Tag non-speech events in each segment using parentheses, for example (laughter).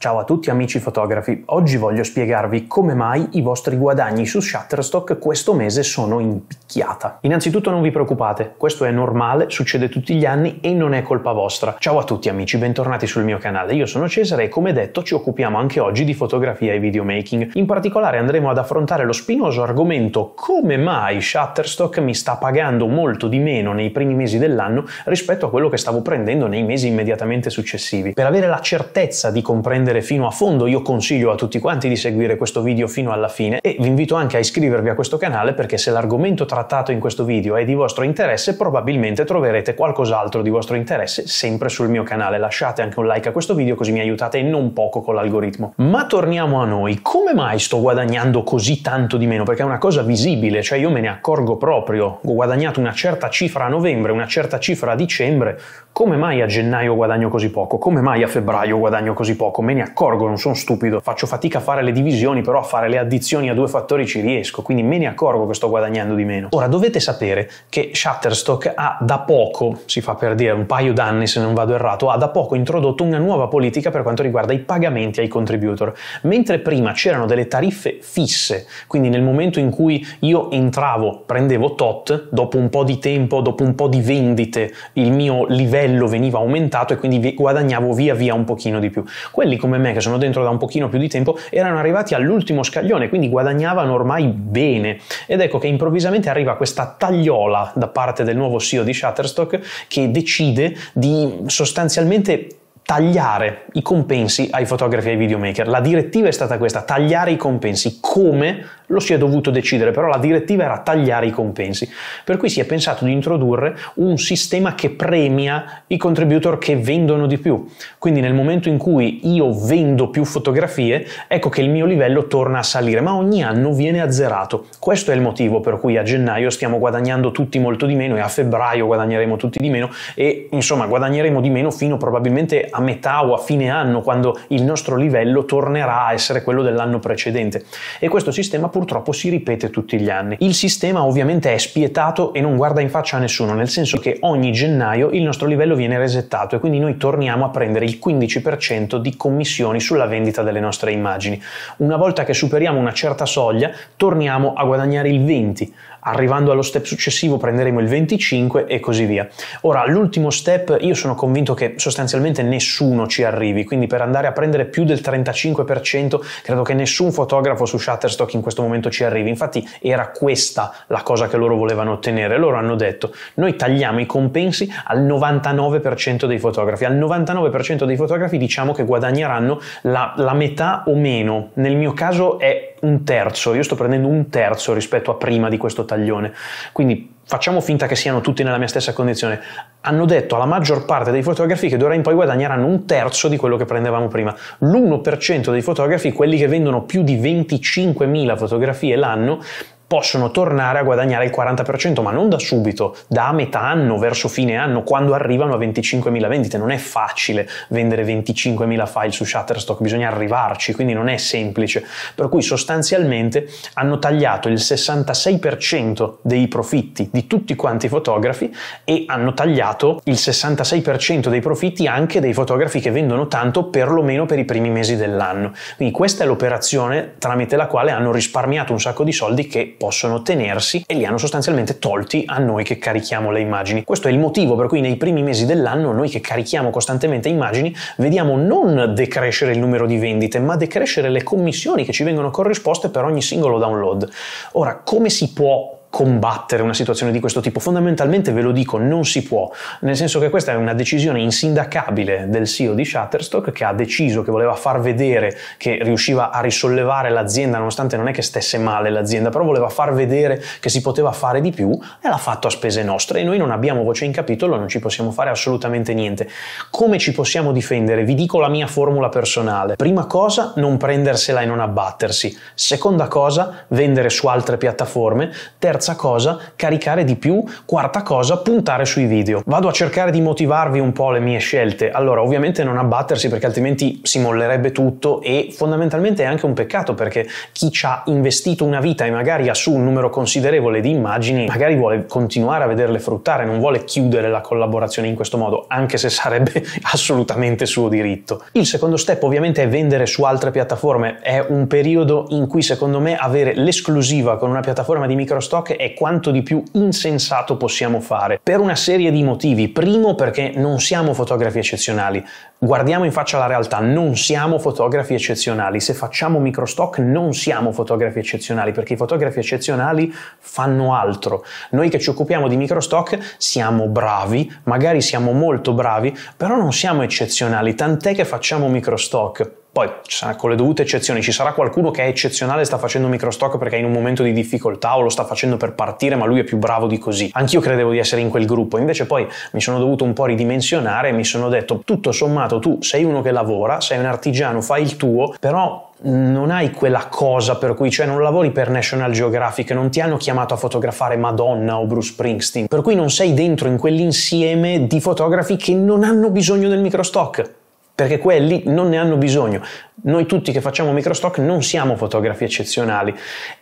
Ciao a tutti amici fotografi, oggi voglio spiegarvi come mai i vostri guadagni su Shutterstock questo mese sono in picchiata. Innanzitutto non vi preoccupate, questo è normale, succede tutti gli anni e non è colpa vostra. Ciao a tutti amici, bentornati sul mio canale, io sono Cesare e come detto ci occupiamo anche oggi di fotografia e videomaking. In particolare andremo ad affrontare lo spinoso argomento come mai Shutterstock mi sta pagando molto di meno nei primi mesi dell'anno rispetto a quello che stavo prendendo nei mesi immediatamente successivi. Per avere la certezza di comprendere comprendere fino a fondo io consiglio a tutti quanti di seguire questo video fino alla fine e vi invito anche a iscrivervi a questo canale perché se l'argomento trattato in questo video è di vostro interesse probabilmente troverete qualcos'altro di vostro interesse sempre sul mio canale. Lasciate anche un like a questo video così mi aiutate non poco con l'algoritmo. Ma torniamo a noi, come mai sto guadagnando così tanto di meno? Perché è una cosa visibile, cioè io me ne accorgo proprio, ho guadagnato una certa cifra a novembre, una certa cifra a dicembre, come mai a gennaio guadagno così poco? Come mai a febbraio guadagno così poco? Me ne accorgo, non sono stupido, faccio fatica a fare le divisioni, però a fare le addizioni a due fattori ci riesco, quindi me ne accorgo che sto guadagnando di meno. Ora dovete sapere che Shutterstock ha da poco, si fa per dire un paio d'anni se non vado errato, ha da poco introdotto una nuova politica per quanto riguarda i pagamenti ai contributor. Mentre prima c'erano delle tariffe fisse, quindi nel momento in cui io entravo, prendevo tot, dopo un po' di tempo, dopo un po' di vendite, il mio livello livello veniva aumentato e quindi guadagnavo via via un pochino di più. Quelli come me che sono dentro da un pochino più di tempo erano arrivati all'ultimo scaglione, quindi guadagnavano ormai bene. Ed ecco che improvvisamente arriva questa tagliola da parte del nuovo CEO di Shutterstock che decide di sostanzialmente tagliare i compensi ai fotografi e ai videomaker. La direttiva è stata questa, tagliare i compensi. Come? lo si è dovuto decidere, però la direttiva era tagliare i compensi, per cui si è pensato di introdurre un sistema che premia i contributor che vendono di più. Quindi nel momento in cui io vendo più fotografie, ecco che il mio livello torna a salire, ma ogni anno viene azzerato. Questo è il motivo per cui a gennaio stiamo guadagnando tutti molto di meno e a febbraio guadagneremo tutti di meno e insomma guadagneremo di meno fino probabilmente a metà o a fine anno quando il nostro livello tornerà a essere quello dell'anno precedente. E questo sistema purtroppo si ripete tutti gli anni. Il sistema ovviamente è spietato e non guarda in faccia a nessuno, nel senso che ogni gennaio il nostro livello viene resettato e quindi noi torniamo a prendere il 15% di commissioni sulla vendita delle nostre immagini. Una volta che superiamo una certa soglia, torniamo a guadagnare il 20% arrivando allo step successivo prenderemo il 25 e così via. Ora, l'ultimo step io sono convinto che sostanzialmente nessuno ci arrivi, quindi per andare a prendere più del 35% credo che nessun fotografo su Shutterstock in questo momento ci arrivi, infatti era questa la cosa che loro volevano ottenere, loro hanno detto noi tagliamo i compensi al 99% dei fotografi, al 99% dei fotografi diciamo che guadagneranno la, la metà o meno, nel mio caso è un terzo, io sto prendendo un terzo rispetto a prima di questo taglione, quindi facciamo finta che siano tutti nella mia stessa condizione, hanno detto alla maggior parte dei fotografi che d'ora in poi guadagneranno un terzo di quello che prendevamo prima. L'1% dei fotografi, quelli che vendono più di 25.000 fotografie l'anno, possono tornare a guadagnare il 40%, ma non da subito, da metà anno verso fine anno, quando arrivano a 25.000 vendite. Non è facile vendere 25.000 file su Shutterstock, bisogna arrivarci, quindi non è semplice. Per cui sostanzialmente hanno tagliato il 66% dei profitti di tutti quanti i fotografi e hanno tagliato il 66% dei profitti anche dei fotografi che vendono tanto, perlomeno per i primi mesi dell'anno. Quindi questa è l'operazione tramite la quale hanno risparmiato un sacco di soldi che possono tenersi e li hanno sostanzialmente tolti a noi che carichiamo le immagini. Questo è il motivo per cui nei primi mesi dell'anno noi che carichiamo costantemente immagini vediamo non decrescere il numero di vendite, ma decrescere le commissioni che ci vengono corrisposte per ogni singolo download. Ora, come si può combattere una situazione di questo tipo? Fondamentalmente ve lo dico, non si può, nel senso che questa è una decisione insindacabile del CEO di Shutterstock che ha deciso che voleva far vedere che riusciva a risollevare l'azienda, nonostante non è che stesse male l'azienda, però voleva far vedere che si poteva fare di più e l'ha fatto a spese nostre e noi non abbiamo voce in capitolo, non ci possiamo fare assolutamente niente. Come ci possiamo difendere? Vi dico la mia formula personale. Prima cosa, non prendersela e non abbattersi. Seconda cosa, vendere su altre piattaforme. Terza terza cosa, caricare di più, quarta cosa, puntare sui video. Vado a cercare di motivarvi un po' le mie scelte. Allora, ovviamente non abbattersi perché altrimenti si mollerebbe tutto e fondamentalmente è anche un peccato perché chi ci ha investito una vita e magari ha su un numero considerevole di immagini, magari vuole continuare a vederle fruttare, non vuole chiudere la collaborazione in questo modo, anche se sarebbe (laughs) assolutamente suo diritto. Il secondo step ovviamente è vendere su altre piattaforme. È un periodo in cui secondo me avere l'esclusiva con una piattaforma di microstock TikTok è quanto di più insensato possiamo fare, per una serie di motivi. Primo perché non siamo fotografi eccezionali, guardiamo in faccia la realtà, non siamo fotografi eccezionali, se facciamo microstock non siamo fotografi eccezionali, perché i fotografi eccezionali fanno altro. Noi che ci occupiamo di microstock siamo bravi, magari siamo molto bravi, però non siamo eccezionali, tant'è che facciamo microstock. Poi con le dovute eccezioni ci sarà qualcuno che è eccezionale e sta facendo un microstock perché è in un momento di difficoltà o lo sta facendo per partire ma lui è più bravo di così. Anch'io credevo di essere in quel gruppo, invece poi mi sono dovuto un po' ridimensionare e mi sono detto tutto sommato tu sei uno che lavora, sei un artigiano, fai il tuo, però non hai quella cosa per cui, cioè non lavori per National Geographic, non ti hanno chiamato a fotografare Madonna o Bruce Springsteen, per cui non sei dentro in quell'insieme di fotografi che non hanno bisogno del microstock perché quelli non ne hanno bisogno. Noi tutti che facciamo microstock non siamo fotografi eccezionali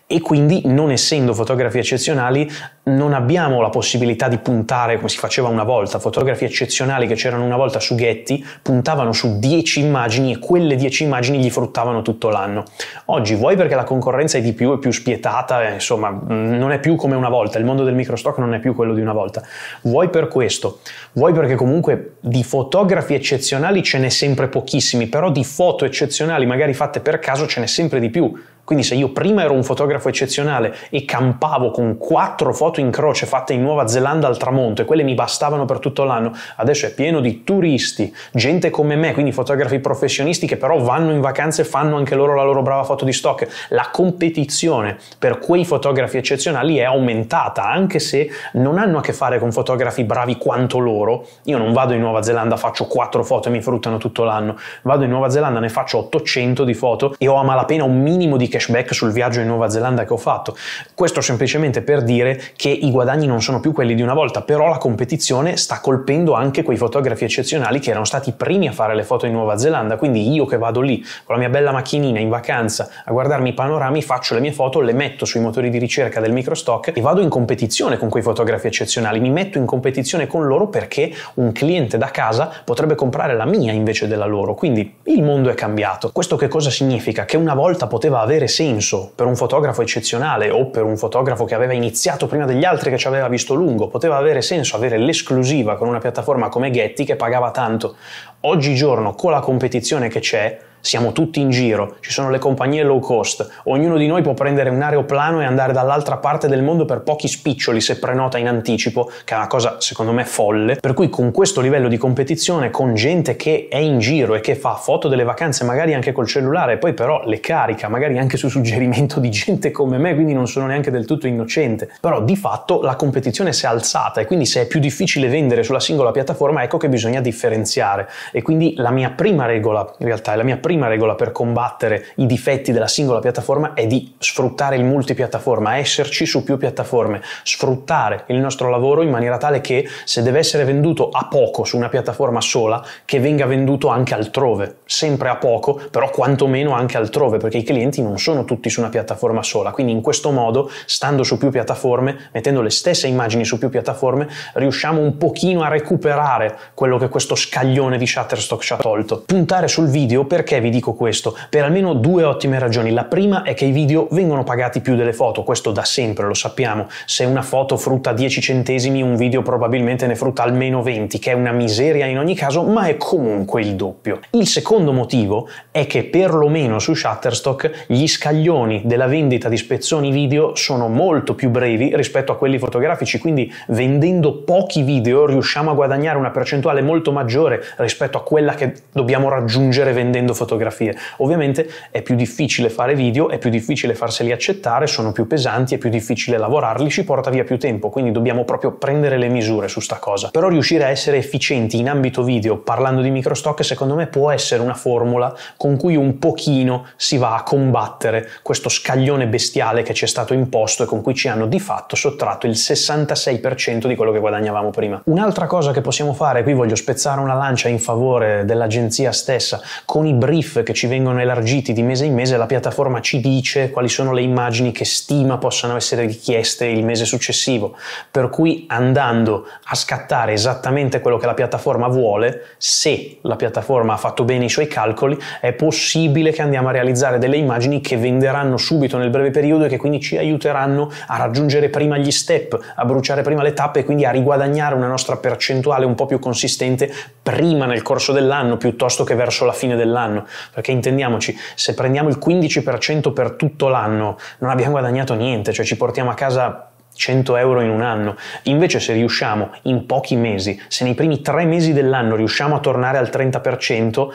e quindi non essendo fotografi eccezionali non abbiamo la possibilità di puntare come si faceva una volta, fotografi eccezionali che c'erano una volta su Getty puntavano su 10 immagini e quelle 10 immagini gli fruttavano tutto l'anno. Oggi vuoi perché la concorrenza è di più, e più spietata, eh, insomma non è più come una volta, il mondo del microstock non è più quello di una volta, vuoi per questo, vuoi perché comunque di fotografi eccezionali ce n'è sempre pochissimi, però di foto eccezionali professionali magari fatte per caso ce n'è sempre di più quindi se io prima ero un fotografo eccezionale e campavo con quattro foto in croce fatte in Nuova Zelanda al tramonto e quelle mi bastavano per tutto l'anno, adesso è pieno di turisti, gente come me, quindi fotografi professionisti che però vanno in vacanze e fanno anche loro la loro brava foto di stock. La competizione per quei fotografi eccezionali è aumentata, anche se non hanno a che fare con fotografi bravi quanto loro. Io non vado in Nuova Zelanda, faccio quattro foto e mi fruttano tutto l'anno. Vado in Nuova Zelanda, ne faccio 800 di foto e ho a malapena un minimo di cashback sul viaggio in Nuova Zelanda che ho fatto. Questo semplicemente per dire che i guadagni non sono più quelli di una volta, però la competizione sta colpendo anche quei fotografi eccezionali che erano stati i primi a fare le foto in Nuova Zelanda, quindi io che vado lì con la mia bella macchinina in vacanza a guardarmi i panorami, faccio le mie foto, le metto sui motori di ricerca del microstock e vado in competizione con quei fotografi eccezionali, mi metto in competizione con loro perché un cliente da casa potrebbe comprare la mia invece della loro, quindi il mondo è cambiato. Questo che cosa significa? Che una volta poteva avere avere senso per un fotografo eccezionale o per un fotografo che aveva iniziato prima degli altri che ci aveva visto lungo, poteva avere senso avere l'esclusiva con una piattaforma come Getty che pagava tanto. Oggigiorno con la competizione che c'è, siamo tutti in giro, ci sono le compagnie low cost, ognuno di noi può prendere un aeroplano e andare dall'altra parte del mondo per pochi spiccioli se prenota in anticipo, che è una cosa secondo me folle, per cui con questo livello di competizione, con gente che è in giro e che fa foto delle vacanze magari anche col cellulare e poi però le carica, magari anche su suggerimento di gente come me, quindi non sono neanche del tutto innocente, però di fatto la competizione si è alzata e quindi se è più difficile vendere sulla singola piattaforma ecco che bisogna differenziare e quindi la mia prima regola in realtà è la mia prima prima regola per combattere i difetti della singola piattaforma è di sfruttare il multipiattaforma, esserci su più piattaforme, sfruttare il nostro lavoro in maniera tale che se deve essere venduto a poco su una piattaforma sola, che venga venduto anche altrove, sempre a poco, però quantomeno anche altrove, perché i clienti non sono tutti su una piattaforma sola, quindi in questo modo, stando su più piattaforme, mettendo le stesse immagini su più piattaforme, riusciamo un pochino a recuperare quello che questo scaglione di Shutterstock ci ha tolto. Puntare sul video perché perché vi dico questo? Per almeno due ottime ragioni. La prima è che i video vengono pagati più delle foto, questo da sempre lo sappiamo. Se una foto frutta 10 centesimi, un video probabilmente ne frutta almeno 20, che è una miseria in ogni caso, ma è comunque il doppio. Il secondo motivo è che perlomeno su Shutterstock gli scaglioni della vendita di spezzoni video sono molto più brevi rispetto a quelli fotografici, quindi vendendo pochi video riusciamo a guadagnare una percentuale molto maggiore rispetto a quella che dobbiamo raggiungere vendendo fotografie fotografie. Ovviamente è più difficile fare video, è più difficile farseli accettare, sono più pesanti, è più difficile lavorarli, ci porta via più tempo, quindi dobbiamo proprio prendere le misure su sta cosa. Però riuscire a essere efficienti in ambito video parlando di microstock secondo me può essere una formula con cui un pochino si va a combattere questo scaglione bestiale che ci è stato imposto e con cui ci hanno di fatto sottratto il 66% di quello che guadagnavamo prima. Un'altra cosa che possiamo fare, qui voglio spezzare una lancia in favore dell'agenzia stessa, con i brilli brief che ci vengono elargiti di mese in mese, la piattaforma ci dice quali sono le immagini che stima possano essere richieste il mese successivo, per cui andando a scattare esattamente quello che la piattaforma vuole, se la piattaforma ha fatto bene i suoi calcoli, è possibile che andiamo a realizzare delle immagini che venderanno subito nel breve periodo e che quindi ci aiuteranno a raggiungere prima gli step, a bruciare prima le tappe e quindi a riguadagnare una nostra percentuale un po' più consistente prima nel corso dell'anno piuttosto che verso la fine dell'anno perché intendiamoci, se prendiamo il 15% per tutto l'anno non abbiamo guadagnato niente, cioè ci portiamo a casa 100 euro in un anno. Invece se riusciamo in pochi mesi, se nei primi tre mesi dell'anno riusciamo a tornare al 30%,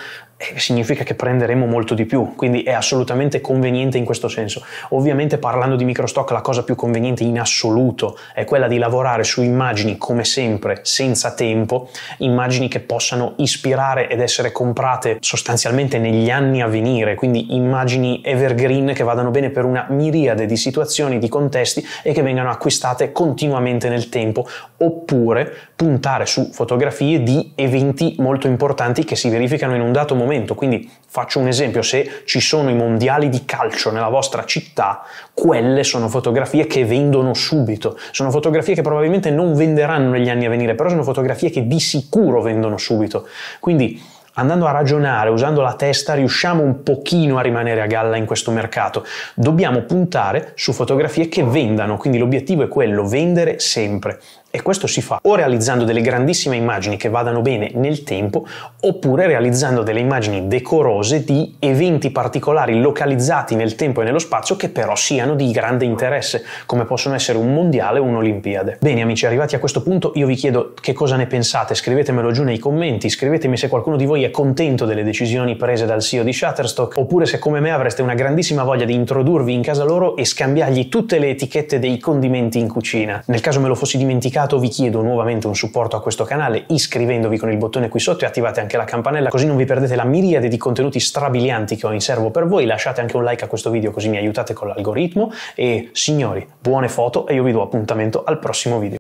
eh, significa che prenderemo molto di più, quindi è assolutamente conveniente in questo senso. Ovviamente parlando di microstock la cosa più conveniente in assoluto è quella di lavorare su immagini come sempre senza tempo, immagini che possano ispirare ed essere comprate sostanzialmente negli anni a venire, quindi immagini evergreen che vadano bene per una miriade di situazioni, di contesti e che vengano acquistate continuamente nel tempo, oppure puntare su fotografie di eventi molto importanti che si verificano in un dato momento momento. Quindi faccio un esempio, se ci sono i mondiali di calcio nella vostra città, quelle sono fotografie che vendono subito, sono fotografie che probabilmente non venderanno negli anni a venire, però sono fotografie che di sicuro vendono subito. Quindi andando a ragionare, usando la testa, riusciamo un pochino a rimanere a galla in questo mercato. Dobbiamo puntare su fotografie che vendano, quindi l'obiettivo è quello, vendere sempre. E questo si fa o realizzando delle grandissime immagini che vadano bene nel tempo, oppure realizzando delle immagini decorose di eventi particolari localizzati nel tempo e nello spazio che però siano di grande interesse, come possono essere un mondiale o un'Olimpiade. Bene amici, arrivati a questo punto io vi chiedo che cosa ne pensate, scrivetemelo giù nei commenti, scrivetemi se qualcuno di voi è contento delle decisioni prese dal CEO di Shutterstock, oppure se come me avreste una grandissima voglia di introdurvi in casa loro e scambiargli tutte le etichette dei condimenti in cucina. Nel caso me lo fossi dimenticato, pubblicato vi chiedo nuovamente un supporto a questo canale iscrivendovi con il bottone qui sotto e attivate anche la campanella così non vi perdete la miriade di contenuti strabilianti che ho in serbo per voi, lasciate anche un like a questo video così mi aiutate con l'algoritmo e signori, buone foto e io vi do appuntamento al prossimo video.